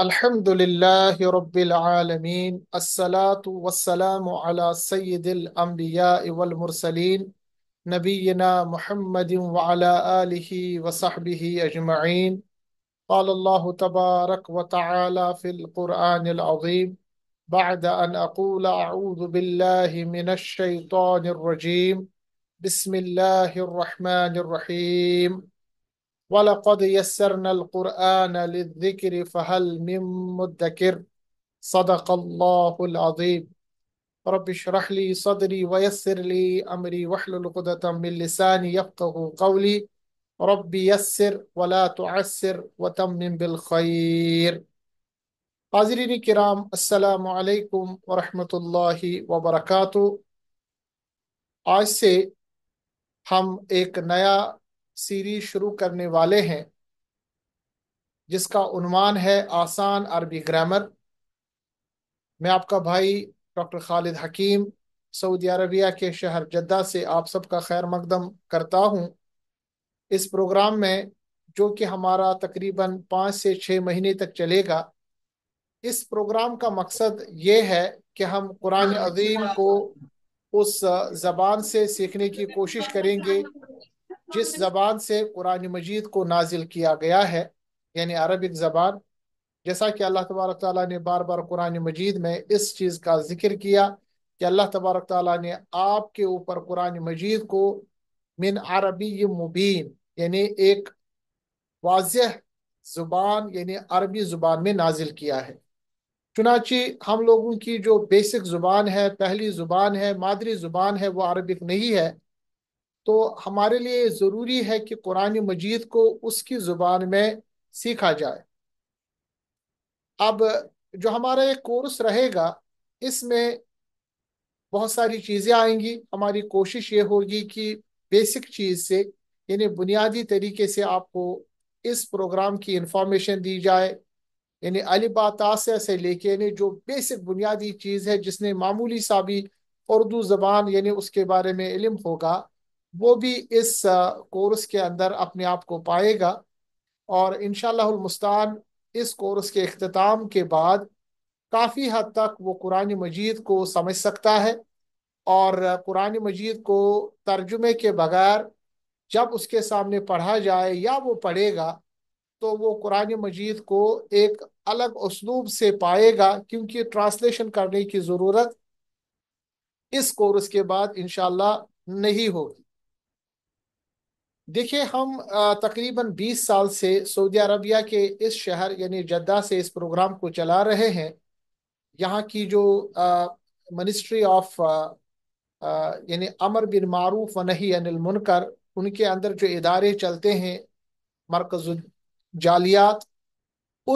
الحمد لله رب العالمين الصلاة والسلام على سيد الأنبياء والمرسلين نبينا محمد وعلى آله وصحبه أجمعين قال الله تبارك وتعالى في القرآن العظيم بعد أن أقول أعوذ بالله من الشيطان الرجيم بسم الله الرحمن الرحيم ولقد يسرنا القرآن للذكر فهل من مدكر صدق الله العظيم رب اشرح لي صدري ويسر لي أمري واحلل عقدة من لساني يفقه قولي رب يسر ولا تعسر وتمم بالخير حاضرين الكرام السلام عليكم ورحمة الله وبركاته آج سے ہم ایک نیا series शुरू करने वाले हैं जिसका उन्वान है आसान अरबी ग्रामर मैं आपका भाई doctor Khalid Hakim Saudi Arabia के शहर जद्दा से आप सबका खैर मकदम करता हूं इस प्रोग्राम में जो कि हमारा तकरीबन पाँच से छः महीने तक चलेगा इस प्रोग्राम का मकसद ये है कि हम कुरान अजीम को उस ज़बान से सीखने की कोशिश करेंगे जिस जबान से कुरान मजीद को नाजिल किया गया है यानी अरबिक जबान जैसा कि अल्लाह तबारक ताली ने बार बार कुरान मजीद में इस चीज़ का जिक्र किया कि अल्लाह तबारक ताली ने आपके ऊपर कुरान मजीद को मिन अरबी मुबीन यानी एक वाज ज़ुबान यानी अरबी ज़ुबान में नाजिल किया है चुनाची हम लोगों की जो बेसिक ज़ुबान है पहली ज़ुबान है मादरी ज़ुबान है वो अरबिक नहीं है तो हमारे लिए ज़रूरी है कि कुरान मजीद को उसकी ज़ुबान में सीखा जाए अब जो हमारा एक कोर्स रहेगा इसमें बहुत सारी चीज़ें आएंगी हमारी कोशिश ये होगी कि बेसिक चीज़ से यानी बुनियादी तरीके से आपको इस प्रोग्राम की इंफॉर्मेशन दी जाए यानी अलिबातासिया से लेके यानी जो बेसिक बुनियादी चीज़ है जिसने मामूली सा भी उर्दू ज़बान यानी उसके बारे में इलम होगा वो भी इस कोर्स के अंदर अपने आप को पाएगा और इन मुस्तान इस कोर्स के अख्ताम के बाद काफ़ी हद तक वो कुरान मजीद को समझ सकता है और कुरान मजीद को तर्जुमे के बगैर जब उसके सामने पढ़ा जाए या वो पढ़ेगा तो वो कुरान मजीद को एक अलग उसलूब से पाएगा क्योंकि ट्रांसलेशन करने की ज़रूरत इस कोर्स के बाद इन नहीं होगी देखिए हम तकरीबन 20 साल से सऊदी अरबिया के इस शहर यानी जद्दा से इस प्रोग्राम को चला रहे हैं यहाँ की जो मिनिस्ट्री ऑफ यानी अमर बिन मारूफ व नहीं अनिल मुनकर उनके अंदर जो इदारे चलते हैं मरकज जालियात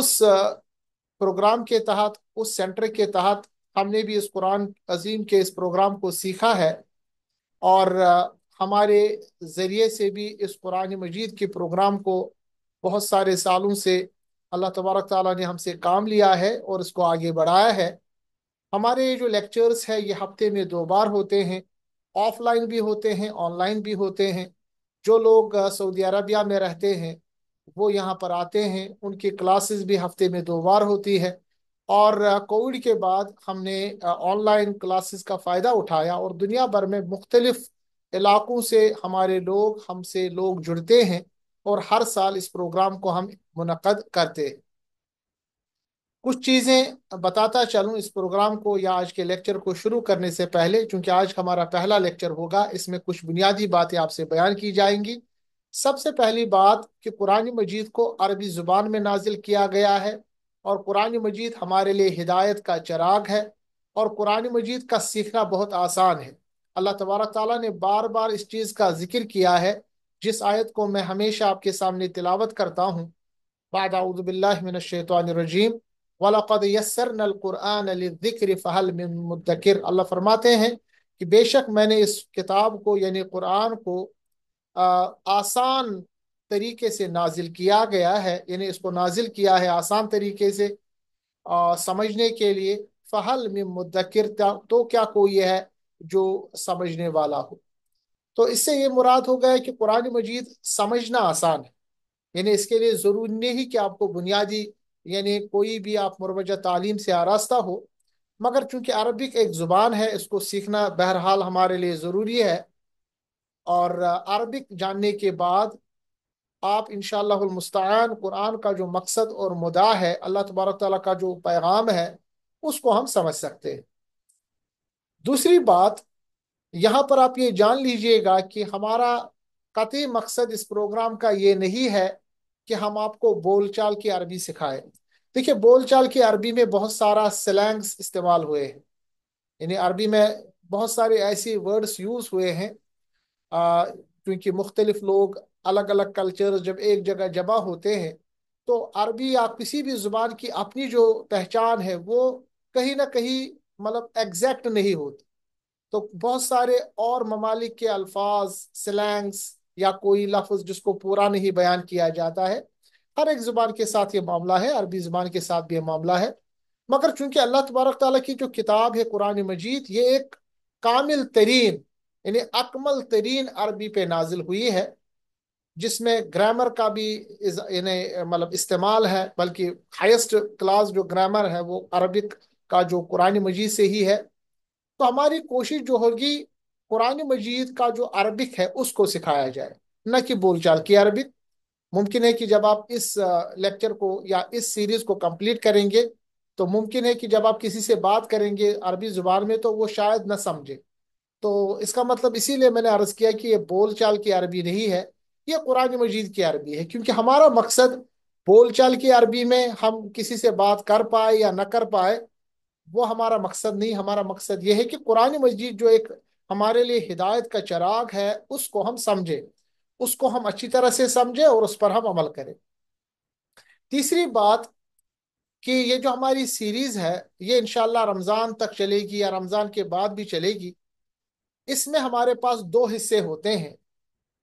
उस प्रोग्राम के तहत उस सेंटर के तहत हमने भी इस कुरान अजीम के इस प्रोग्राम को सीखा है और हमारे ज़रिए से भी इस कुरान मजीद के प्रोग्राम को बहुत सारे सालों से अल्लाह तबारक ताली ने हमसे काम लिया है और इसको आगे बढ़ाया है हमारे जो लेक्चर्स है ये हफ्ते में दो बार होते हैं ऑफलाइन भी होते हैं ऑनलाइन भी होते हैं जो लोग सऊदी अरबिया में रहते हैं वो यहाँ पर आते हैं उनकी क्लासेस भी हफ्ते में दो बार होती है और कोविड के बाद हमने ऑनलाइन क्लासेस का फ़ायदा उठाया और दुनिया भर में मुख्तलिफ़ इलाकों से हमारे लोग हमसे लोग जुड़ते हैं और हर साल इस प्रोग्राम को हम मुनद करते हैं कुछ चीज़ें बताता चलूं इस प्रोग्राम को या आज के लेक्चर को शुरू करने से पहले चूंकि आज हमारा पहला लेक्चर होगा इसमें कुछ बुनियादी बातें आपसे बयान की जाएंगी सबसे पहली बात कि पुरानी मजीद को अरबी ज़ुबान में नाजिल किया गया है और कुरान मजीद हमारे लिए हिदायत का चराग है और कुरानी मजीद का सीखना बहुत आसान है अल्लाह तबारक ताली ने बार बार इस चीज़ का जिक्र किया है जिस आयत को मैं हमेशा आपके सामने तिलावत करता हूँ बादाउदबिल्लाशैतरजीम अल्लाह फरमाते हैं कि बेशक मैंने इस किताब को यानी कुरान को आ, आसान तरीके से नाजिल किया गया है यानी इसको नाजिल किया है आसान तरीके से आ, समझने के लिए फ़हल में मुदकर तो, तो क्या कोई है जो समझने वाला हो तो इससे ये मुराद हो गया कि कुरान मजीद समझना आसान है यानी इसके लिए ज़रूरी नहीं कि आपको बुनियादी यानी कोई भी आप मुरवजा तालीम से आरास्ता हो मगर चूंकि अरबिक एक ज़ुबान है इसको सीखना बहरहाल हमारे लिए ज़रूरी है और अरबिक जानने के बाद आप इन शमस्तान कुरान का जो मकसद और मुदा है अल्लाह तबारक का जो पैगाम है उसको हम समझ सकते हैं दूसरी बात यहाँ पर आप ये जान लीजिएगा कि हमारा कतई मकसद इस प्रोग्राम का ये नहीं है कि हम आपको बोलचाल की अरबी सिखाएं देखिए बोलचाल की अरबी में बहुत सारा स्लैंग्स इस्तेमाल हुए हैं यानी अरबी में बहुत सारे ऐसे वर्ड्स यूज़ हुए हैं क्योंकि मुख्तलिफ लोग अलग अलग कल्चर जब एक जगह जमा होते हैं तो अरबी या किसी भी ज़ुबान की अपनी जो पहचान है वो कहीं ना कहीं मतलब एग्जैक्ट नहीं होती तो बहुत सारे और ममालिक के अल्फाज स्लैंग्स या कोई लफ्ज जिसको पूरा नहीं बयान किया जाता है हर एक ज़ुबान के साथ ये मामला है अरबी ज़ुबान के साथ भी ये मामला है मगर चूंकि अल्लाह तबारक तला की जो किताब है कुरान मजीद ये एक कामिल तरीन यानी अकमल तरीन अरबी पे नाजिल हुई है जिसमें ग्रामर का भी इन्हें मतलब इस्तेमाल है बल्कि हाइस्ट क्लास जो ग्रामर है वो अरबिक का जो कुरान मजीद से ही है तो हमारी कोशिश जो होगी कुरान मजीद का जो अरबिक है उसको सिखाया जाए न कि बोलचाल की अरबिक मुमकिन है कि जब आप इस लेक्चर को या इस सीरीज को कंप्लीट करेंगे तो मुमकिन है कि जब आप किसी से बात करेंगे अरबी ज़ुबान में तो वो शायद न समझे तो इसका मतलब इसीलिए मैंने अर्ज़ किया कि ये बोलचाल की अरबी नहीं है ये कुरान मजीद की अरबी है क्योंकि हमारा मकसद बोलचाल की अरबी में हम किसी से बात कर पाए या ना कर पाए वो हमारा मकसद नहीं हमारा मकसद ये है कि कुरान मजीद जो एक हमारे लिए हिदायत का चराग है उसको हम समझे उसको हम अच्छी तरह से समझे और उस पर हम अमल करें तीसरी बात कि ये जो हमारी सीरीज है ये इनशाला रमज़ान तक चलेगी या रमज़ान के बाद भी चलेगी इसमें हमारे पास दो हिस्से होते हैं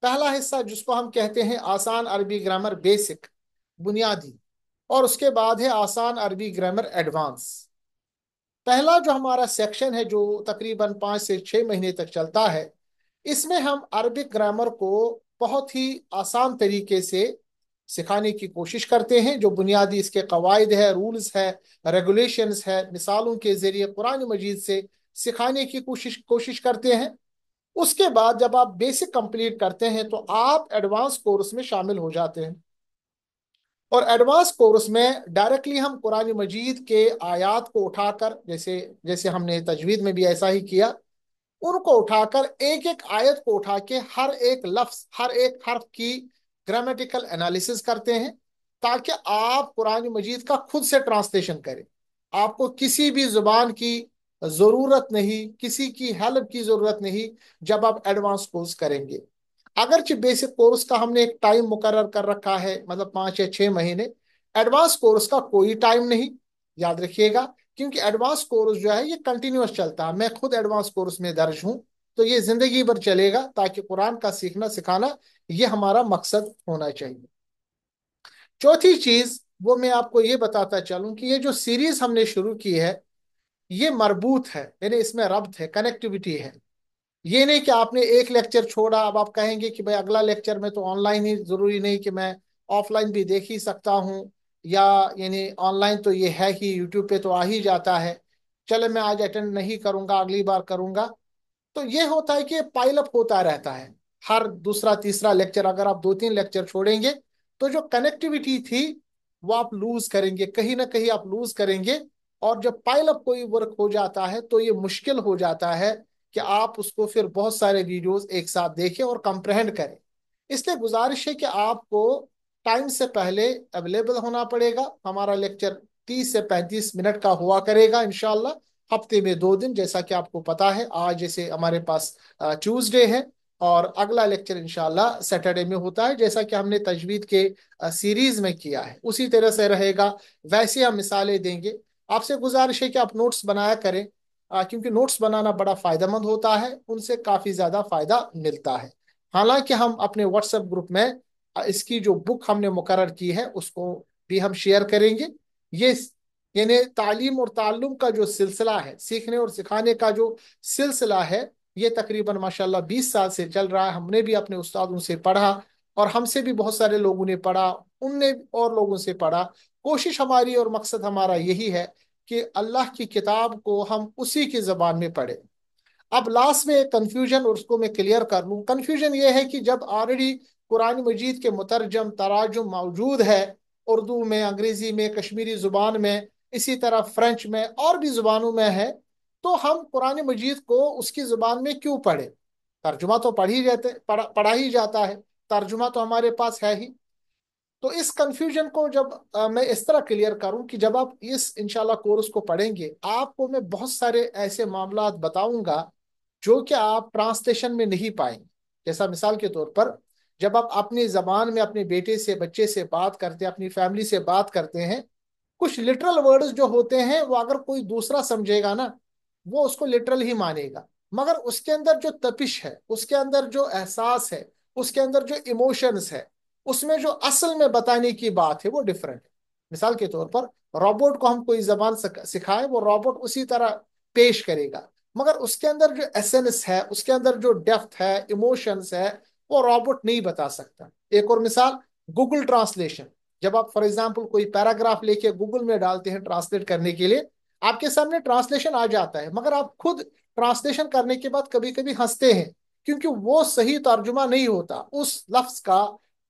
पहला हिस्सा जिसको हम कहते हैं आसान अरबी ग्रामर बेसिक बुनियादी और उसके बाद है आसान अरबी ग्रामर एडवांस पहला जो हमारा सेक्शन है जो तकरीबन पाँच से छः महीने तक चलता है इसमें हम अरबिक ग्रामर को बहुत ही आसान तरीके से सिखाने की कोशिश करते हैं जो बुनियादी इसके कवायद है रूल्स है रेगुलेशंस है मिसालों के ज़रिए कुरान मजीद से सिखाने की कोशिश कोशिश करते हैं उसके बाद जब आप बेसिक कंप्लीट करते हैं तो आप एडवांस कोर्स में शामिल हो जाते हैं और एडवांस कोर्स में डायरेक्टली हम कुरान मजीद के आयात को उठाकर जैसे जैसे हमने तजवीद में भी ऐसा ही किया उनको उठाकर एक एक आयत को उठा के हर एक लफ्स हर एक हर्फ की ग्रामेटिकल एनालिसिस करते हैं ताकि आप कुरान मजीद का खुद से ट्रांसलेशन करें आपको किसी भी जुबान की ज़रूरत नहीं किसी की हेल्प की ज़रूरत नहीं जब आप एडवांस कोर्स करेंगे अगरचे बेसिक कोर्स का हमने एक टाइम मुकर कर रखा है मतलब पांच या छह महीने एडवांस कोर्स का कोई टाइम नहीं याद रखिएगा क्योंकि एडवांस कोर्स जो है ये कंटिन्यूस चलता है मैं खुद एडवांस कोर्स में दर्ज हूँ तो ये जिंदगी भर चलेगा ताकि कुरान का सीखना सिखाना ये हमारा मकसद होना चाहिए चौथी चीज वो मैं आपको ये बताता चलूं कि ये जो सीरीज हमने शुरू की है ये मरबूत है यानी इसमें रब्त है कनेक्टिविटी है ये नहीं कि आपने एक लेक्चर छोड़ा अब आप कहेंगे कि भाई अगला लेक्चर में तो ऑनलाइन ही जरूरी नहीं कि मैं ऑफलाइन भी देख ही सकता हूँ या यानी ऑनलाइन तो ये है ही यूट्यूब पे तो आ ही जाता है चले मैं आज अटेंड नहीं करूँगा अगली बार करूंगा तो ये होता है कि पाइलअप होता रहता है हर दूसरा तीसरा लेक्चर अगर आप दो तीन लेक्चर छोड़ेंगे तो जो कनेक्टिविटी थी वो आप लूज करेंगे कहीं ना कहीं आप लूज करेंगे और जब पाइलअप कोई वर्क हो जाता है तो ये मुश्किल हो जाता है कि आप उसको फिर बहुत सारे वीडियोस एक साथ देखें और कंप्रहेंड करें इसलिए गुजारिश है कि आपको टाइम से पहले अवेलेबल होना पड़ेगा हमारा लेक्चर 30 से 35 मिनट का हुआ करेगा इनशाला हफ्ते में दो दिन जैसा कि आपको पता है आज जैसे हमारे पास ट्यूजडे है और अगला लेक्चर इनशाला सैटरडे में होता है जैसा कि हमने तजवीद के सीरीज में किया है उसी तरह से रहेगा वैसे हम मिसालें देंगे आपसे गुजारिश है कि आप नोट्स बनाया करें क्योंकि नोट्स बनाना बड़ा फायदेमंद होता है उनसे काफी ज्यादा फायदा मिलता है हालांकि हम अपने व्हाट्सएप ग्रुप में इसकी जो बुक हमने मुकर की है उसको भी हम शेयर करेंगे ये यानी तालीम और तालुम का जो सिलसिला है सीखने और सिखाने का जो सिलसिला है ये तकरीबन माशाल्लाह 20 साल से चल रहा है हमने भी अपने उस्तादों से पढ़ा और हमसे भी बहुत सारे लोगों ने पढ़ा उनने और लोगों से पढ़ा कोशिश हमारी और मकसद हमारा यही है कि अल्लाह की किताब को हम उसी की ज़बान में पढ़ें अब लास्ट में एक कन्फ्यूजन और उसको मैं क्लियर कर लूँ कन्फ्यूजन ये है कि जब ऑलरेडी कुरान मजीद के मुतरजम तराजुम मौजूद है उर्दू में अंग्रेज़ी में कश्मीरी ज़ुबान में इसी तरह फ्रेंच में और भी ज़ुबानों में है तो हम कुरान मजीद को उसकी ज़ुबान में क्यों पढ़े तर्जुमा तो पढ़ ही जाते पढ़ा ही जाता है तर्जुमा तो हमारे पास है ही तो इस कंफ्यूजन को जब आ, मैं इस तरह क्लियर करूं कि जब आप इस इंशाल्लाह कोर्स को पढ़ेंगे आपको मैं बहुत सारे ऐसे मामला बताऊंगा जो कि आप ट्रांसलेशन में नहीं पाएंगे जैसा मिसाल के तौर पर जब आप अपनी जबान में अपने बेटे से बच्चे से बात करते हैं अपनी फैमिली से बात करते हैं कुछ लिटरल वर्ड्स जो होते हैं वो अगर कोई दूसरा समझेगा ना वो उसको लिटरल ही मानेगा मगर उसके अंदर जो तपिश है उसके अंदर जो एहसास है उसके अंदर जो इमोशंस है उसमें जो असल में बताने की बात है वो डिफरेंट है मिसाल के तौर पर रोबोट को हम कोई जबान सिखाए वो रोबोट उसी तरह पेश करेगा मगर उसके अंदर जो एसेंस है उसके अंदर जो डेप्थ है इमोशंस है वो रोबोट नहीं बता सकता एक और मिसाल गूगल ट्रांसलेशन जब आप फॉर एग्जाम्पल कोई पैराग्राफ लेके गूगल में डालते हैं ट्रांसलेट करने के लिए आपके सामने ट्रांसलेशन आ जाता है मगर आप खुद ट्रांसलेशन करने के बाद कभी कभी हंसते हैं क्योंकि वो सही तर्जुमा नहीं होता उस लफ्ज का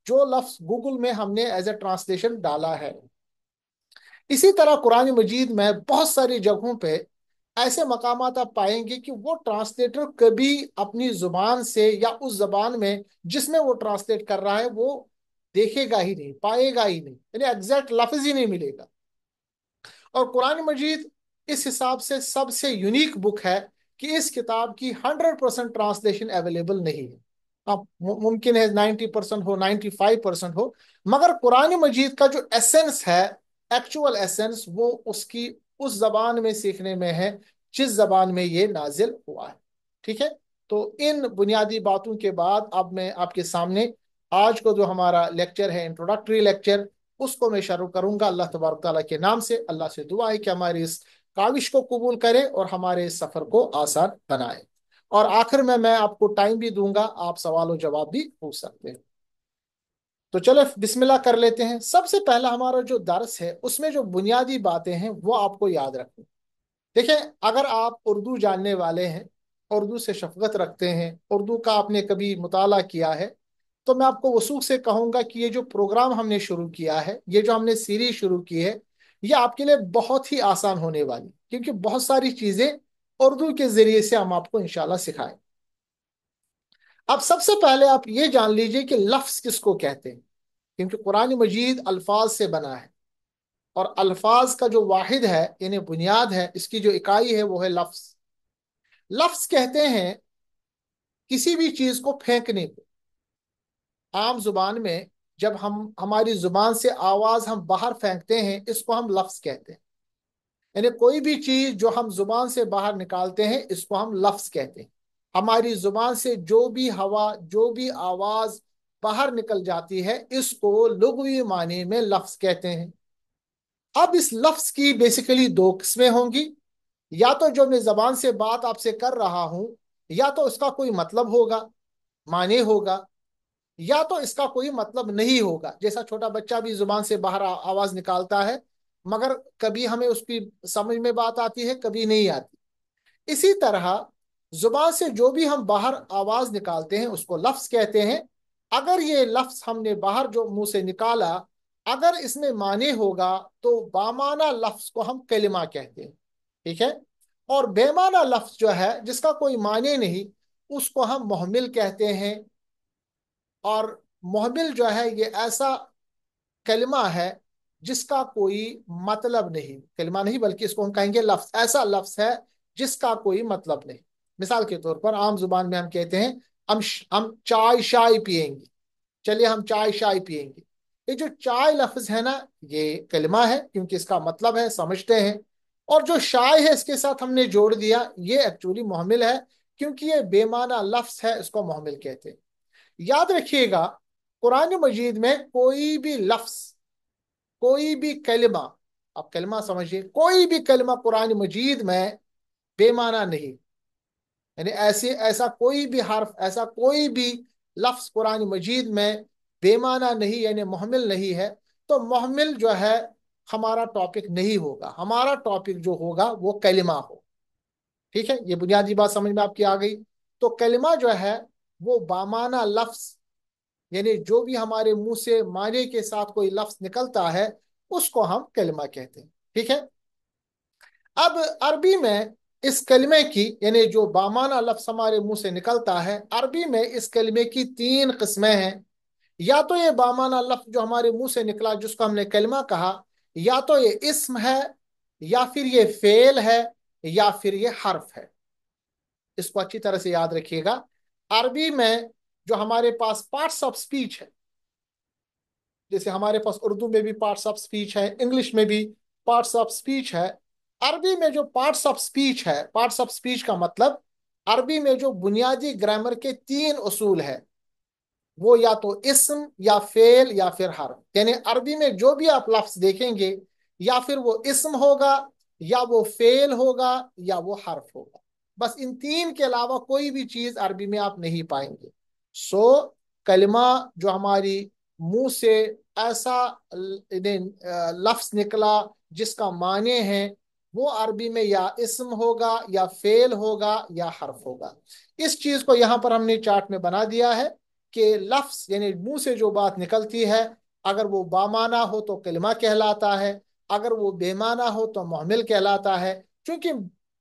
जो लफ्स गूगल में हमने एज ए ट्रांसलेशन डाला है इसी तरह कुरान मजीद में बहुत सारी जगहों पे ऐसे मकाम आप पाएंगे कि वो ट्रांसलेटर कभी अपनी जुबान से या उस जबान में जिसमें वो ट्रांसलेट कर रहा है वो देखेगा ही नहीं पाएगा ही नहीं यानी एग्जैक्ट लफ्ज ही नहीं मिलेगा और कुरान मजीद इस हिसाब से सबसे यूनिक बुक है कि इस किताब की हंड्रेड परसेंट ट्रांसलेशन अवेलेबल नहीं है आप हाँ, मुमकिन है नाइन्टी परसेंट हो नाइन्टी फाइव परसेंट हो मगर कुरान मजीद का जो एसेंस है एक्चुअल एसेंस वो उसकी उस जबान में सीखने में है जिस जबान में ये नाजिल हुआ है ठीक है तो इन बुनियादी बातों के बाद अब मैं आपके सामने आज को जो हमारा लेक्चर है इंट्रोडक्टरी लेक्चर उसको मैं शुरू करूंगा अल्लाह तबारक ताली के नाम से अल्लाह से दुआ है कि हमारी इस काविश को कबूल करे और हमारे इस सफर को आसान बनाए और आखिर में मैं आपको टाइम भी दूंगा आप सवाल और जवाब भी पूछ सकते हैं तो चलो बिस्मिल्लाह कर लेते हैं सबसे पहला हमारा जो दर्स है उसमें जो बुनियादी बातें हैं वो आपको याद रखें देखें अगर आप उर्दू जानने वाले हैं उर्दू से शफकत रखते हैं उर्दू का आपने कभी मुताला किया है तो मैं आपको वसूख से कहूँगा कि ये जो प्रोग्राम हमने शुरू किया है ये जो हमने सीरीज शुरू की है ये आपके लिए बहुत ही आसान होने वाली क्योंकि बहुत सारी चीज़ें उर्दू के जरिए से हम आपको इंशाल्लाह सिखाएं अब सबसे पहले आप ये जान लीजिए कि लफ्ज़ किसको कहते हैं क्योंकि कुरान मजीद अल्फाज से बना है और अल्फाज का जो वाहिद है यानी बुनियाद है इसकी जो इकाई है वो है लफ्ज़ लफ्ज़ कहते हैं किसी भी चीज़ को फेंकने को आम जुबान में जब हम हमारी जुबान से आवाज़ हम बाहर फेंकते हैं इसको हम लफ्ज़ कहते हैं यानी कोई भी चीज जो हम जुबान से बाहर निकालते हैं इसको हम लफ्ज कहते हैं हमारी जुबान से जो भी हवा जो भी आवाज बाहर निकल जाती है इसको लुगवी मानी में लफ्ज कहते हैं अब इस लफ्ज की बेसिकली दो किस्में होंगी या तो जो मैं जबान से बात आपसे कर रहा हूं या तो उसका कोई मतलब होगा माने होगा या तो इसका कोई मतलब नहीं होगा जैसा छोटा बच्चा भी जुबान से बाहर आवाज निकालता है मगर कभी हमें उसकी समझ में बात आती है कभी नहीं आती इसी तरह जुबान से जो भी हम बाहर आवाज निकालते हैं उसको लफ्स कहते हैं अगर ये लफ्स हमने बाहर जो मुंह से निकाला अगर इसमें माने होगा तो बामाना लफ्स को हम कलिमा कहते हैं ठीक है और बेमाना लफ्स जो है जिसका कोई माने नहीं उसको हम मोहमिल कहते हैं और मोहमिल जो है ये ऐसा कलिमा है जिसका कोई मतलब नहीं कलमा नहीं बल्कि इसको हम कहेंगे लफ्ज ऐसा लफ्ज है जिसका कोई मतलब नहीं मिसाल के तौर पर आम जुबान में हम कहते हैं हम हम चाय शाय पियेंगे चलिए हम चाय शाय पियेंगे ये जो चाय लफ्ज है ना ये कलमा है क्योंकि इसका मतलब है समझते हैं और जो शाय है इसके साथ हमने जोड़ दिया ये एक्चुअली मोहमिल है क्योंकि ये बेमाना लफ्ज है इसको मोहमिल कहते हैं याद रखिएगा कुरान मजीद में कोई भी लफ्ज़ कोई भी कलमा आप कलमा समझिए कोई भी कलमा कुरान मजीद में बेमाना नहीं यानी ऐसे ऐसा कोई भी हर्फ ऐसा कोई भी लफ्स कुरान मजीद में बेमाना नहीं यानी महमिल नहीं है तो महमिल जो है हमारा टॉपिक नहीं होगा हमारा टॉपिक जो होगा वो कलमा हो ठीक है ये बुनियादी बात समझ में आपकी आ गई तो कलमा जो है वो बामाना लफ्स यानी जो भी हमारे मुंह से माने के साथ कोई लफ्ज निकलता है उसको हम कलमा कहते हैं ठीक है अब अरबी में इस कलमे की यानी जो बामाना लफ्स हमारे मुंह से निकलता है अरबी में इस कलमे की तीन किस्में हैं या तो ये बामाना लफ्ज जो हमारे मुंह से निकला जिसको हमने कलमा कहा या तो ये इसम है या फिर ये फेल है या फिर ये हर्फ है इसको अच्छी तरह से याद रखिएगा अरबी में जो हमारे पास पार्ट्स ऑफ स्पीच है जैसे हमारे पास उर्दू में भी पार्ट्स ऑफ स्पीच है इंग्लिश में भी पार्ट्स ऑफ स्पीच है अरबी में जो पार्ट्स ऑफ स्पीच है पार्ट्स ऑफ स्पीच का मतलब अरबी में जो बुनियादी ग्रामर के तीन असूल है वो या तो इसम या फेल या फिर हर यानी अरबी में जो भी आप लफ्स देखेंगे या फिर वो इसम होगा या वो फेल होगा या वो हर्फ होगा बस इन तीन के अलावा कोई भी चीज अरबी में आप नहीं पाएंगे सो कलमा जो हमारी मुंह से ऐसा लफ्स निकला जिसका माने हैं वो अरबी में या इसम होगा या फेल होगा या हर्फ होगा इस चीज को यहाँ पर हमने चार्ट में बना दिया है कि लफ्स यानी मुंह से जो बात निकलती है अगर वो बामाना हो तो कलमा कहलाता है अगर वो बेमाना हो तो मोहमिल कहलाता है क्योंकि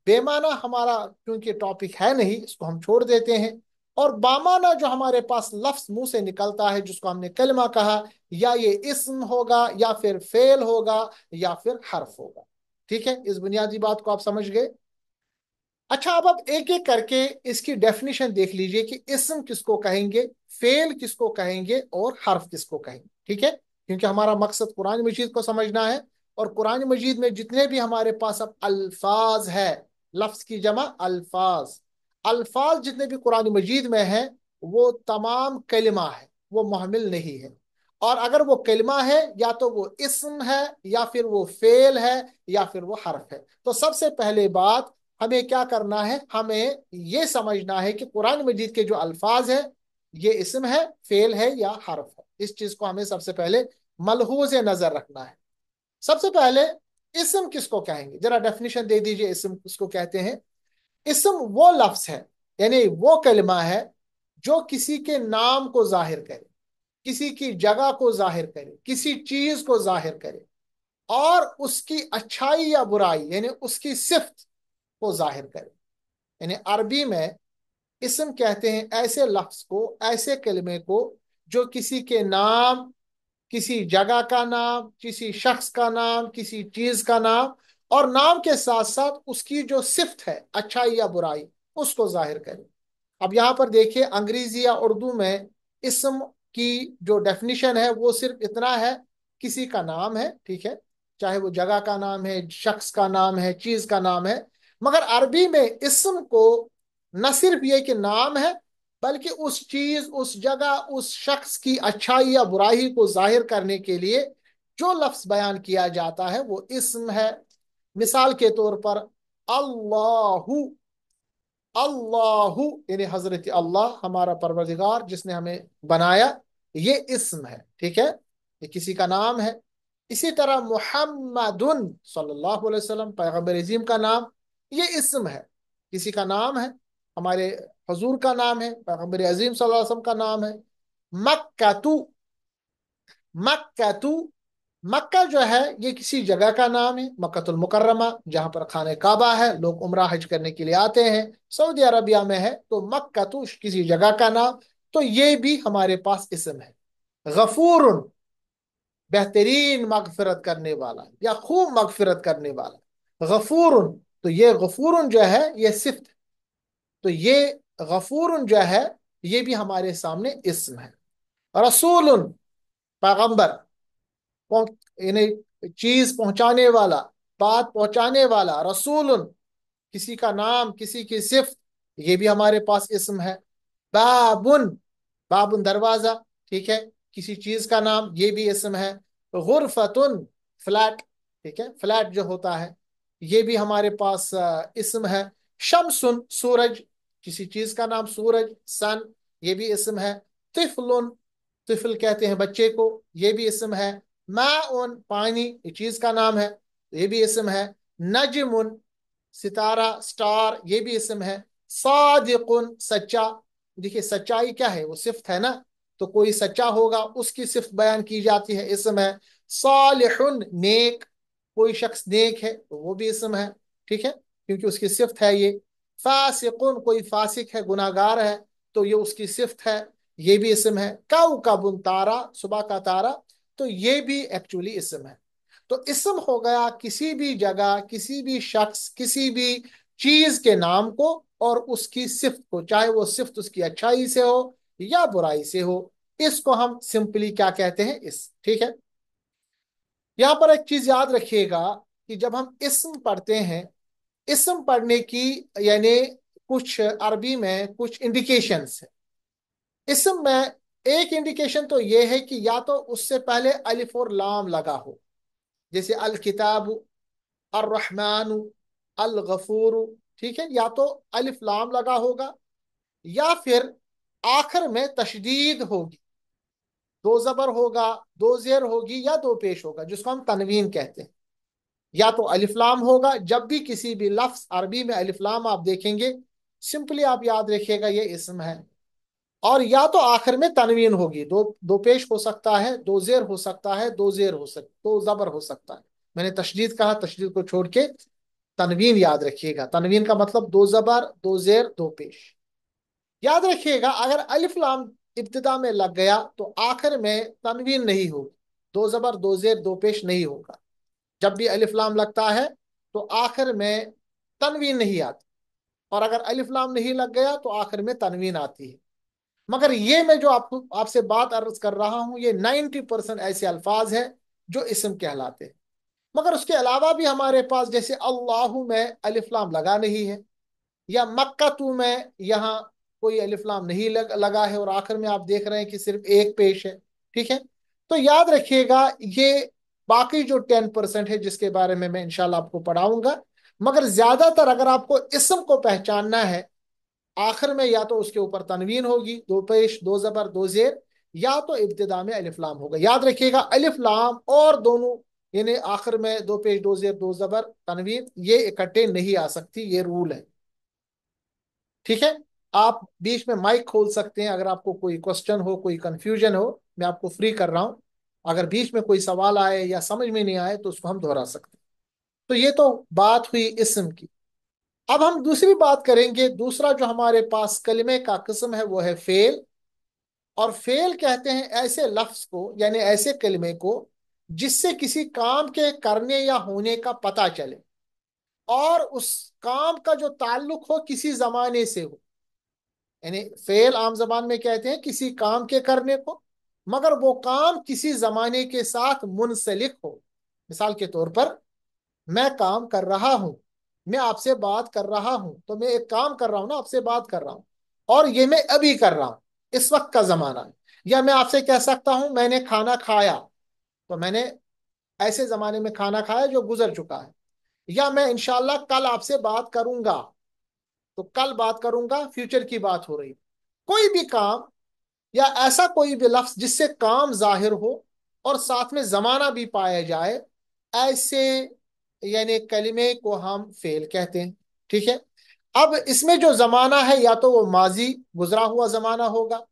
बेमाना हमारा क्योंकि टॉपिक है नहीं इसको हम छोड़ देते हैं और बामाना जो हमारे पास लफ्स मुंह से निकलता है जिसको हमने कलमा कहा या ये इसम होगा या फिर फेल होगा या फिर हर्फ होगा ठीक है इस बुनियादी बात को आप समझ गए अच्छा अब आप एक एक करके इसकी डेफिनेशन देख लीजिए कि इसम किसको कहेंगे फेल किसको कहेंगे और हर्फ किसको कहेंगे ठीक है क्योंकि हमारा मकसद कुरान मजीद को समझना है और कुरान मजीद में जितने भी हमारे पास अब अल्फाज है लफ्ज की जमा अल्फाज अल्फाज जितने भी कुरानी मजीद में हैं वो तमाम कलमा है वो महमिल नहीं है और अगर वो कलमा है या तो वो इसम है या फिर वो फेल है या फिर वो हर्फ है तो सबसे पहले बात हमें क्या करना है हमें ये समझना है कि कुरान मजीद के जो अल्फाज हैं ये इसम है फेल है या हर्फ है इस चीज को हमें सबसे पहले मलहूज नजर रखना है सबसे पहले इसम किसको कहेंगे जरा डेफिनेशन दे दीजिए इसम किसको कहते हैं इसम वो लफ्स है यानी वो कलमा है जो किसी के नाम को जाहिर करे किसी की जगह को जाहिर करे किसी चीज को जाहिर करे और उसकी अच्छाई या बुराई यानी उसकी सिफ्त को जाहिर करे यानी अरबी में इसम कहते हैं ऐसे लफ्स को ऐसे कलमे को जो किसी के नाम किसी जगह का नाम किसी शख्स का नाम किसी चीज का नाम और नाम के साथ साथ उसकी जो सिफ्त है अच्छाई या बुराई उसको जाहिर करें अब यहाँ पर देखिए अंग्रेजी या उर्दू में इसम की जो डेफिनेशन है वो सिर्फ इतना है किसी का नाम है ठीक है चाहे वो जगह का नाम है शख्स का नाम है चीज का नाम है मगर अरबी में इसम को न सिर्फ ये कि नाम है बल्कि उस चीज उस जगह उस शख्स की अच्छाई या बुराई को जाहिर करने के लिए जो लफ्ज बयान किया जाता है वो इसम है मिसाल के तौर पर अल्लाहु अल्लाह यानी हजरत अल्लाह हमारा परवरदिगार जिसने हमें बनाया ये इसम है ठीक है ये किसी का नाम है इसी तरह मोहम्मदन सल्लल्लाहु अलैहि वसल्लम पैगम्बर अजीम का नाम ये इसम है किसी का नाम है हमारे हजूर का नाम है पैगम्बर अजीम वसल्लम का नाम है मक्का तू मक्का जो है ये किसी जगह का नाम है मक्तुल मुकर्रमा जहाँ पर खान काबा है लोग उम्र हज करने के लिए आते हैं सऊदी अरबिया में है तो मक्का तो किसी जगह का नाम तो ये भी हमारे पास इसम है गफूर बेहतरीन मगफरत करने वाला या खूब मगफरत करने वाला गफूर तो ये गफूर जो है ये सिफ्त तो ये गफूर जो है ये भी हमारे सामने इसम है रसूल पैगम्बर यानी चीज पहुंचाने वाला बात पहुंचाने वाला रसूल किसी का नाम किसी की सिफ ये भी हमारे पास इसम है बाबुन बाबुन दरवाजा ठीक है किसी चीज का नाम ये भी इसम है गुरफतुन फ्लैट ठीक है फ्लैट जो होता है ये भी हमारे पास इसम है शमसुन सूरज किसी चीज का नाम सूरज सन ये भी इसम है तिफलुन तिफल कहते हैं बच्चे को ये भी इसम है मा उन पानी ये चीज का नाम है ये भी इसम है नजमुन सितारा स्टार ये भी इसम है सादिकुन सच्चा देखिए सच्चाई क्या है वो सिफ्त है ना तो कोई सच्चा होगा उसकी सिफ्त बयान की जाती है इसम है सालिहुन नेक कोई शख्स नेक है तो वो भी इसम है ठीक है क्योंकि उसकी सिफ्त है ये फासिकुन कोई फासिक है गुनागार है तो ये उसकी सिफ्त है ये भी इसम है काउ का बुन तारा सुबह का तारा तो ये भी एक्चुअली इसम है तो इसम हो गया किसी भी जगह किसी भी शख्स किसी भी चीज के नाम को और उसकी सिफ्त को चाहे वो सिफ्त उसकी अच्छाई से हो या बुराई से हो इसको हम सिंपली क्या कहते हैं इस ठीक है यहां पर एक चीज याद रखिएगा कि जब हम इसम पढ़ते हैं इसम पढ़ने की यानी कुछ अरबी में कुछ इंडिकेशंस है इसम में एक इंडिकेशन तो यह है कि या तो उससे पहले अलिफ और लाम लगा हो जैसे अल किताब रहमान अल गफूर ठीक है या तो अलिफ लाम लगा होगा या फिर आखिर में तशदीद होगी दो जबर होगा दो जेर होगी या दो पेश होगा जिसको हम तनवीन कहते हैं या तो लाम होगा जब भी किसी भी लफ्स अरबी में लाम आप देखेंगे सिंपली आप याद रखिएगा ये इसम है और या तो आखिर में तनवीन होगी दो दो पेश हो सकता है दो जेर हो सकता है दो जेर हो सक दो जबर हो सकता है मैंने तशदीद कहा तशदीद को छोड़ के तनवीन याद रखिएगा तनवीन का मतलब दो जबर दो जेर दो पेश याद रखिएगा अगर अलिफ लाम इब्तदा में लग गया तो आखिर में तनवीन नहीं होगी दो जबर दो जेर दो पेश नहीं होगा जब भी अलिफ लाम लगता है तो आखिर में तनवीन नहीं आती और अगर अलिफ लाम नहीं लग गया तो आखिर में तनवीन आती है मगर ये मैं जो आपको आपसे बात अर्ज कर रहा हूं ये नाइनटी परसेंट ऐसे अल्फाज है जो इसम कहलाते हैं मगर उसके अलावा भी हमारे पास जैसे अल्लाह में अलिफ्लाम लगा नहीं है या मक्का में यहाँ कोई अलिफ्लाम नहीं लग, लगा है और आखिर में आप देख रहे हैं कि सिर्फ एक पेश है ठीक है तो याद रखिएगा ये बाकी जो टेन परसेंट है जिसके बारे में मैं इनशाला आपको पढ़ाऊंगा मगर ज्यादातर अगर आपको इसम को पहचानना है आखिर में या तो उसके ऊपर तनवीन होगी दो पेश दो जबर दो जेर या तो इब्तदा में अलिफ्लाम होगा याद रखिएगा अलिफ्लाम और दोनों यानी आखिर में दो पेश दो जेर दो जबर तनवीन ये इकट्ठे नहीं आ सकती ये रूल है ठीक है आप बीच में माइक खोल सकते हैं अगर आपको कोई क्वेश्चन हो कोई कंफ्यूजन हो मैं आपको फ्री कर रहा हूं अगर बीच में कोई सवाल आए या समझ में नहीं आए तो उसको हम दोहरा सकते हैं तो ये तो बात हुई इसम की अब हम दूसरी बात करेंगे दूसरा जो हमारे पास कलमे का किस्म है वो है फेल और फेल कहते हैं ऐसे लफ्ज को यानी ऐसे कलमे को जिससे किसी काम के करने या होने का पता चले और उस काम का जो ताल्लुक हो किसी जमाने से हो यानी फेल आम जबान में कहते हैं किसी काम के करने को मगर वो काम किसी जमाने के साथ मुंसलिक हो मिसाल के तौर पर मैं काम कर रहा हूं मैं आपसे बात कर रहा हूं तो मैं एक काम कर रहा हूं ना आपसे बात कर रहा हूं और ये मैं अभी कर रहा हूं इस वक्त का जमाना है या मैं आपसे कह सकता हूं मैंने खाना खाया तो मैंने ऐसे जमाने में खाना खाया जो गुजर चुका है या मैं इनशाला कल आपसे बात करूंगा तो कल बात करूंगा फ्यूचर की बात हो रही कोई भी काम या ऐसा कोई भी लफ्ज जिससे काम जाहिर हो और साथ में जमाना भी पाया जाए ऐसे यानी कलमे को हम फेल कहते हैं ठीक है अब इसमें जो जमाना है या तो वो माजी गुजरा हुआ जमाना होगा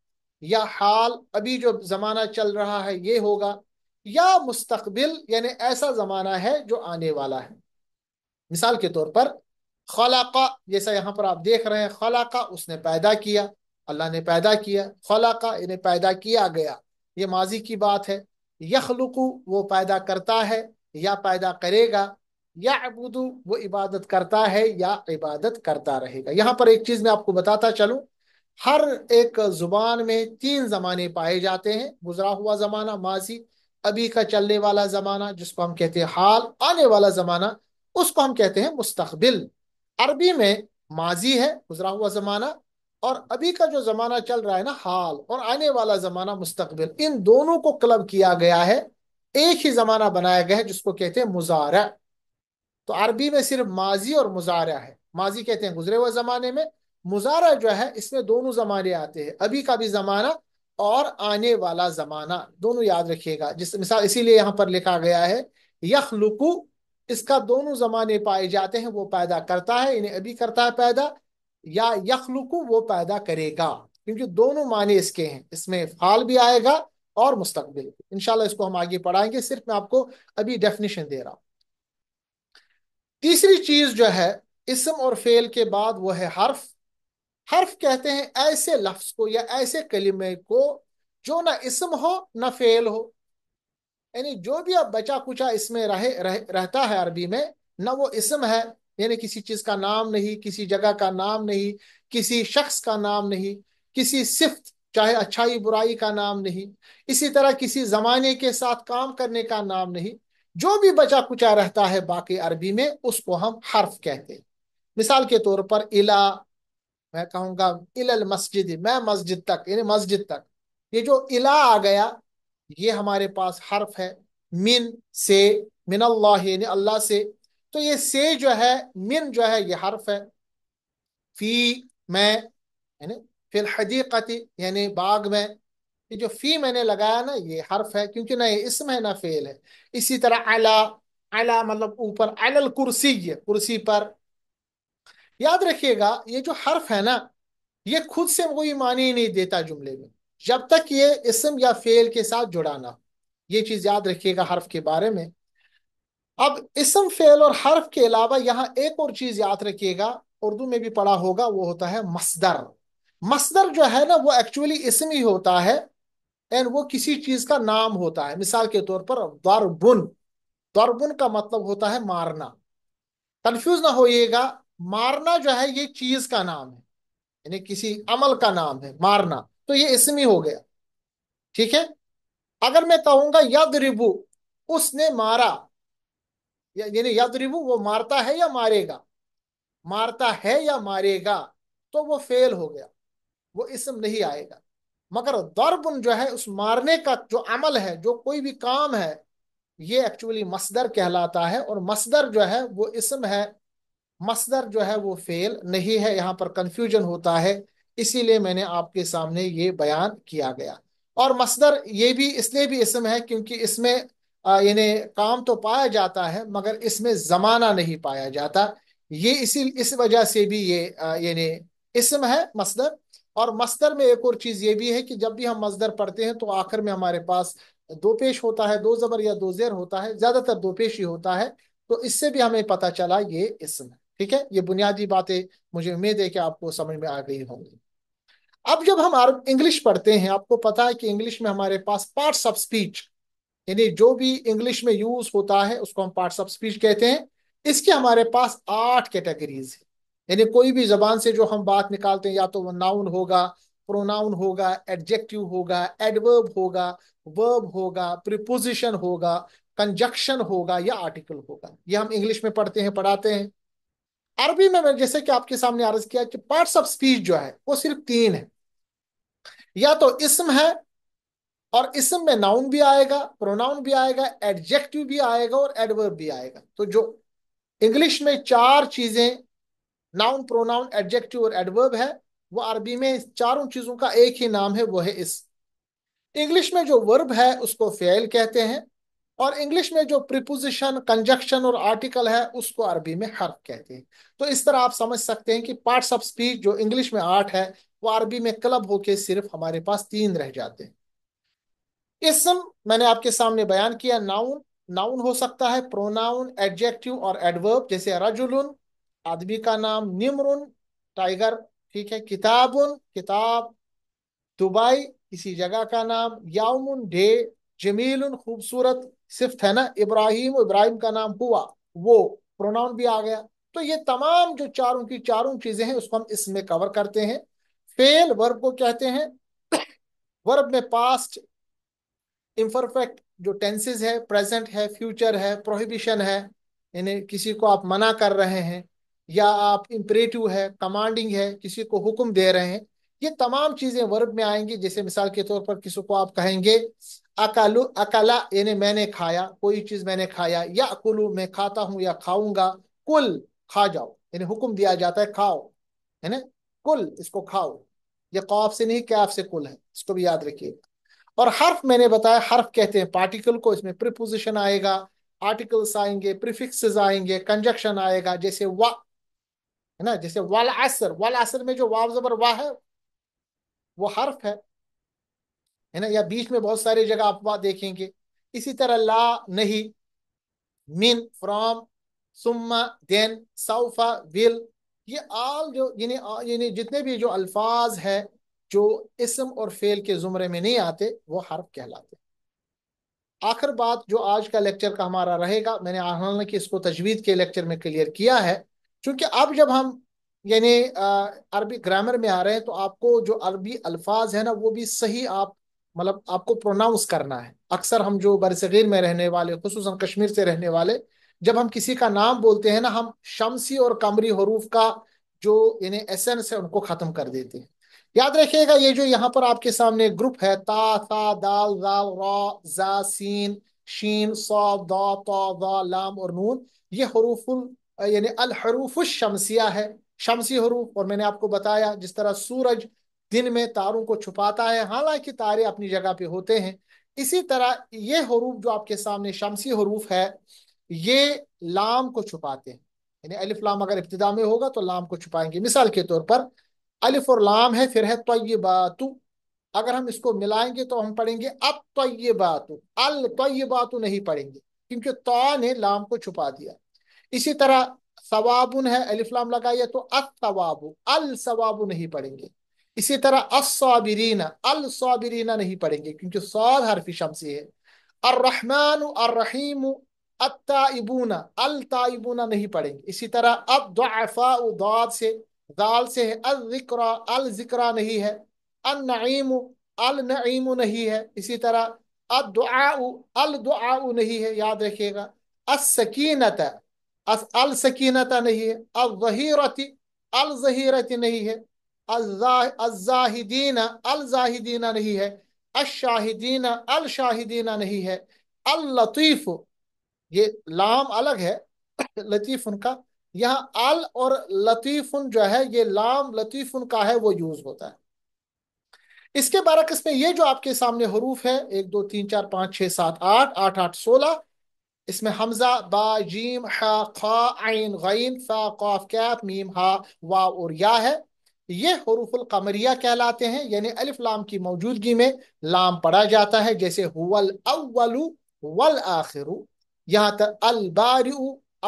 या हाल अभी जो जमाना चल रहा है ये होगा या मुस्तकबिल यानी ऐसा जमाना है जो आने वाला है मिसाल के तौर पर खलाका जैसा यहाँ पर आप देख रहे हैं खलाका उसने पैदा किया अल्लाह ने पैदा किया खलाका इन्हें पैदा किया गया ये माजी की बात है यखलुकू वो पैदा करता है या पैदा करेगा या अबूदू वो इबादत करता है या इबादत करता रहेगा यहाँ पर एक चीज मैं आपको बताता चलू हर एक जुबान में तीन जमाने पाए जाते हैं गुजरा हुआ जमाना माजी अभी का चलने वाला जमाना जिसको हम कहते हैं हाल आने वाला जमाना उसको हम कहते हैं मुस्तकबिल अरबी में माजी है गुजरा हुआ जमाना और अभी का जो जमाना चल रहा है ना हाल और आने वाला जमाना मुस्तकबिल इन दोनों को क्लब किया गया है एक ही जमाना बनाया गया है जिसको कहते हैं मुजारा तो अरबी में सिर्फ माजी और मुजारा है माजी कहते हैं गुजरे हुए जमाने में मुजारा जो है इसमें दोनों जमाने आते हैं अभी का भी जमाना और आने वाला जमाना दोनों याद रखिएगा जिस मिसाल इसीलिए यहाँ पर लिखा गया है यखलुकू इसका दोनों जमाने पाए जाते हैं वो पैदा करता है इन्हें अभी करता है पैदा या यखलुकू वो पैदा करेगा क्योंकि दोनों माने इसके हैं इसमें फाल भी आएगा और मुस्तबिल इनशाला इसको हम आगे पढ़ाएंगे सिर्फ मैं आपको अभी डेफिनेशन दे रहा हूँ तीसरी चीज जो है इसम और फेल के बाद वो है हर्फ हर्फ कहते हैं ऐसे लफ्ज को या ऐसे कलिमे को जो ना इसम हो ना फेल हो यानी जो भी अब बचा कुचा इसमें रहे रह, रहता है अरबी में ना वो इसम है यानी किसी चीज का नाम नहीं किसी जगह का नाम नहीं किसी शख्स का नाम नहीं किसी सिफ्त चाहे अच्छाई बुराई का नाम नहीं इसी तरह किसी जमाने के साथ काम करने का नाम नहीं जो भी बचा कुचा रहता है बाकी अरबी में उसको हम हर्फ कहते हैं मिसाल के तौर पर इला मैं कहूंगा इलल मस्जिद मैं मस्जिद तक यानी मस्जिद तक ये जो इला आ गया ये हमारे पास हर्फ है मिन से मिन अल्लाह यानी अल्लाह से तो ये से जो है मिन जो है ये हर्फ है फी मैं यानी फिल हदीकती यानी बाग में कि जो फी मैंने लगाया ना ये हर्फ है क्योंकि ना ये इसम है ना फेल है इसी तरह अला अला मतलब ऊपर अलल कुर्सी ये कुर्सी पर याद रखिएगा ये जो हर्फ है ना ये खुद से कोई मानी नहीं देता जुमले में जब तक ये इसम या फेल के साथ जुड़ा ना ये चीज याद रखिएगा हर्फ के बारे में अब इसम फेल और हर्फ के अलावा यहां एक और चीज याद रखिएगा उर्दू में भी पढ़ा होगा वो होता है मसदर मसदर जो है ना वो एक्चुअली इसम ही होता है एंड वो किसी चीज का नाम होता है मिसाल के तौर पर दर्बुन दर्बुन का मतलब होता है मारना कंफ्यूज ना होइएगा मारना जो है ये चीज का नाम है यानी किसी अमल का नाम है मारना तो ये इसमी हो गया ठीक है अगर मैं कहूंगा यद रिबू उसने मारा यानी यद रिबू वो मारता है या मारेगा मारता है या मारेगा तो वो फेल हो गया वो इसम नहीं आएगा मगर दर्बन जो है उस मारने का जो अमल है जो कोई भी काम है ये एक्चुअली मसदर कहलाता है और मसदर जो है वो इसम है मसदर जो है वो फेल नहीं है यहाँ पर कन्फ्यूजन होता है इसीलिए मैंने आपके सामने ये बयान किया गया और मसदर ये भी इसलिए भी इसम है क्योंकि इसमें यानी काम तो पाया जाता है मगर इसमें जमाना नहीं पाया जाता ये इसी इस वजह से भी ये यानी इसम है मसदर और मसदर में एक और चीज ये भी है कि जब भी हम मसदर पढ़ते हैं तो आखिर में हमारे पास दो पेश होता है दो जबर या दो जेर होता है ज्यादातर दो पेश ही होता है तो इससे भी हमें पता चला ये इसम ठीक है ये बुनियादी बातें मुझे उम्मीद है कि आपको समझ में आ गई होंगी अब जब हम इंग्लिश पढ़ते हैं आपको पता है कि इंग्लिश में हमारे पास पार्ट्स ऑफ स्पीच यानी जो भी इंग्लिश में यूज होता है उसको हम पार्ट्स ऑफ स्पीच कहते हैं इसके हमारे पास आठ कैटेगरीज है यानी कोई भी जबान से जो हम बात निकालते हैं या तो वो नाउन होगा प्रोनाउन होगा एडजेक्टिव होगा एडवर्ब होगा वर्ब होगा प्रिपोजिशन होगा कंजक्शन होगा या आर्टिकल होगा ये हम इंग्लिश में पढ़ते हैं पढ़ाते हैं अरबी में जैसे कि आपके सामने अर्ज किया कि पार्ट्स ऑफ स्पीच जो है वो सिर्फ तीन है या तो इसम है और इसम में नाउन भी आएगा प्रोनाउन भी आएगा एडजेक्टिव भी आएगा और एडवर्ब भी आएगा तो जो इंग्लिश में चार चीजें नाउन प्रोनाउन एडजेक्टिव और एडवर्ब है वो अरबी में चारों चीजों का एक ही नाम है वो है इस इंग्लिश में जो वर्ब है उसको फेल कहते हैं और इंग्लिश में जो प्रिपोजिशन कंजक्शन और आर्टिकल है उसको अरबी में हर्फ कहते हैं तो इस तरह आप समझ सकते हैं कि पार्ट्स ऑफ स्पीच जो इंग्लिश में आठ है वो अरबी में क्लब होके सिर्फ हमारे पास तीन रह जाते हैं इसम मैंने आपके सामने बयान किया नाउन नाउन हो सकता है प्रोनाउन एडजेक्टिव और एडवर्ब जैसे रजुलन आदमी का नाम निमरुन टाइगर ठीक है किताबुन किताब दुबई किसी जगह का नाम यामुन डे जमील खूबसूरत सिफ्त है ना इब्राहिम इब्राहिम का नाम हुआ वो प्रोनाउन भी आ गया तो ये तमाम जो चारों की चारों चीजें हैं उसको हम इसमें कवर करते हैं फेल वर्ब को कहते हैं वर्ब में पास्ट इम्परफेक्ट जो टेंसेज है प्रेजेंट है फ्यूचर है प्रोहिबिशन है यानी किसी को आप मना कर रहे हैं या आप इम्परेटिव है कमांडिंग है किसी को हुक्म दे रहे हैं ये तमाम चीजें वर्ब में आएंगी जैसे मिसाल के तौर पर किसी को आप कहेंगे अकालु अकाला यानी मैंने खाया कोई चीज मैंने खाया या अकुलू मैं खाता हूं या खाऊंगा कुल खा जाओ यानी हुक्म दिया जाता है खाओ है ना कुल इसको खाओ ये कौफ से नहीं कैफ से कुल है इसको भी याद रखिएगा और हर्फ मैंने बताया हर्फ कहते हैं पार्टिकल को इसमें प्रिपोजिशन आएगा आर्टिकल्स आएंगे प्रिफिक्स आएंगे कंजक्शन आएगा जैसे वा है ना जैसे वाल असर वाल असर में जो वाव जबर वाह है वो हर्फ है है ना या बीच में बहुत सारी जगह आप वाह देखेंगे इसी तरह ला नहीं मिन फ्रॉम सुम्मा देन साउफा विल ये आल जो यानी यानी जितने भी जो अल्फाज है जो इसम और फेल के जुमरे में नहीं आते वो हर्फ कहलाते आखिर बात जो आज का लेक्चर का हमारा रहेगा मैंने की इसको तजवीद के लेक्चर में क्लियर किया है क्योंकि अब जब हम यानी अरबी ग्रामर में आ रहे हैं तो आपको जो अरबी अल्फाज है ना वो भी सही आप मतलब आपको प्रोनाउंस करना है अक्सर हम जो बरसगीर में रहने वाले खसूस कश्मीर से रहने वाले जब हम किसी का नाम बोलते हैं ना हम शमसी और कमरी हरूफ का जो यानी एसेंस है उनको खत्म कर देते हैं याद रखिएगा ये जो यहाँ पर आपके सामने ग्रुप है ता था दाल दाल रा जा सीन शीन सौ दा तो दा लाम और नून ये हरूफुल यानी अल हरूफ शमसिया है शमसी हरूफ और मैंने आपको बताया जिस तरह सूरज दिन में तारों को छुपाता है हालांकि तारे अपनी जगह पे होते हैं इसी तरह ये हरूफ जो आपके सामने शमसी हरूफ है ये लाम को छुपाते हैं यानी अलिफ लाम अगर इब्तदा में होगा तो लाम को छुपाएंगे मिसाल के तौर पर अलिफ और लाम है फिर है बातु अगर हम इसको मिलाएंगे तो हम पढ़ेंगे अब बातु अल बातु नहीं पढ़ेंगे क्योंकि तो ने लाम को छुपा दिया इसी तरह सवाबुन है अलिफ्लाम लगाइए तो असवाबु अल सवाबु नहीं पढ़ेंगे इसी तरह असबिरीना अल सबिरीना नहीं पढ़ेंगे क्योंकि सौद हरफी शमसी है अर्रहमान अर्रहीम अताइबूना अल ताइबूना नहीं पढ़ेंगे इसी तरह अब दाद से दाल से है अल अल जिक्रा नहीं है अन नईम अल नईम नहीं है इसी तरह अल दुआ अल दुआ नहीं है याद रखिएगा असकीनत अल सकीनता नहीं है अल जहीरती अल जहीरती नहीं है अजाहिदीन अल जाहिदीना नहीं है अशाहिदीन अल शाहिदीना नहीं है अल लतीफ़ ये लाम अलग है लतीफ़ उनका यहाँ अल और लतीफ़ुन जो है ये लाम लतीफ़ुन का है वो यूज होता है इसके बारक्स में ये जो आपके सामने हरूफ है एक दो तीन चार पाँच छः सात आठ आठ आठ सोलह इसमें हमजा बा जीम हा गैन फा मीम हा वा और या है ये हरूफुल कमरिया कहलाते हैं यानी अलिफ लाम की मौजूदगी में लाम पढ़ा जाता है जैसे हुवल अव्वलु वल आखिरु यहाँ तक अल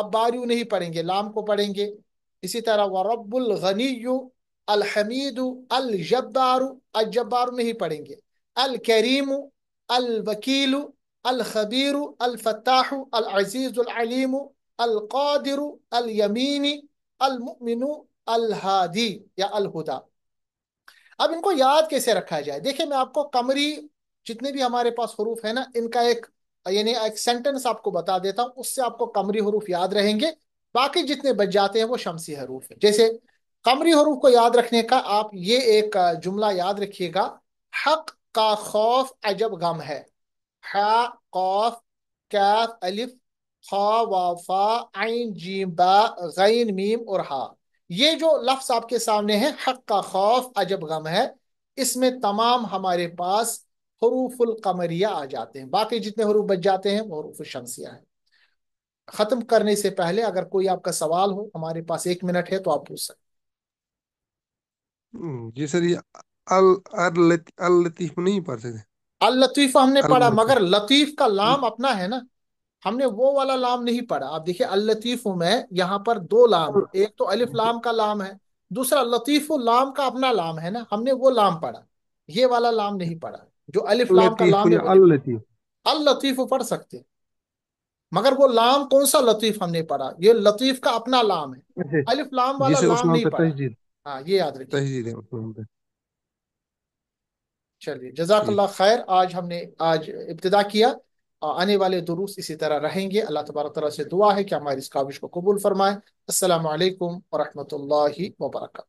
अबारू नहीं पढ़ेंगे लाम को पढ़ेंगे इसी तरह व रबुल अल हमीदु अल जब्बारु नहीं पढ़ेंगे अल करीमु अल अलखबीर अलफताह अलजीज़ीम अलकदर अलयमीनी अलमिन अलहादी या अलहुदा अब इनको याद कैसे रखा जाए देखिए मैं आपको कमरी जितने भी हमारे पास हरूफ है ना इनका एक यानी एक सेंटेंस आपको बता देता हूँ उससे आपको कमरी हरूफ याद रहेंगे बाकी जितने बच जाते हैं वो शमसी हरूफ है जैसे कमरी हरूफ को याद रखने का आप ये एक जुमला याद रखिएगा हक का खौफ अजब गम है हा कौफ कैफ अलिफ हा वाफा आइन जीम बा गैन मीम और ये जो लफ्स आपके सामने है हक का खौफ अजब गम है इसमें तमाम हमारे पास हरूफुल कमरिया आ जाते हैं बाकी जितने हरूफ बच जाते हैं वो हरूफ शमसिया है ख़त्म करने से पहले अगर कोई आपका सवाल हो हमारे पास एक मिनट है तो आप पूछ सकते जी हम्म, सर ये अल अल अल नहीं पढ़ सकते अल लतीफ़ हमने पढ़ा मगर लतीफ का लाम अपना है ना हमने वो वाला लाम नहीं पढ़ा आप देखिए अल लतीफ में यहाँ पर दो लाम एक तो अलिफ लाम का लाम है दूसरा लतीफ लाम का अपना लाम है ना हमने वो लाम पढ़ा ये वाला लाम नहीं पढ़ा जो अलिफ लाम का लाम है अल लतीफ अल लतीफ पढ़ सकते मगर वो लाम कौन सा लतीफ हमने पढ़ा ये लतीफ का अपना लाम है अच्छा। अलिफ लाम वाला लाम नहीं पढ़ा हाँ ये याद रखिए चलिए जजाकल्ला खैर आज हमने आज इब्तदा किया आने वाले दुरूस इसी तरह रहेंगे अल्लाह तबारक तला से दुआ है कि हमारी इस काविश को कबूल फरमाए असलकम वरहमल वरक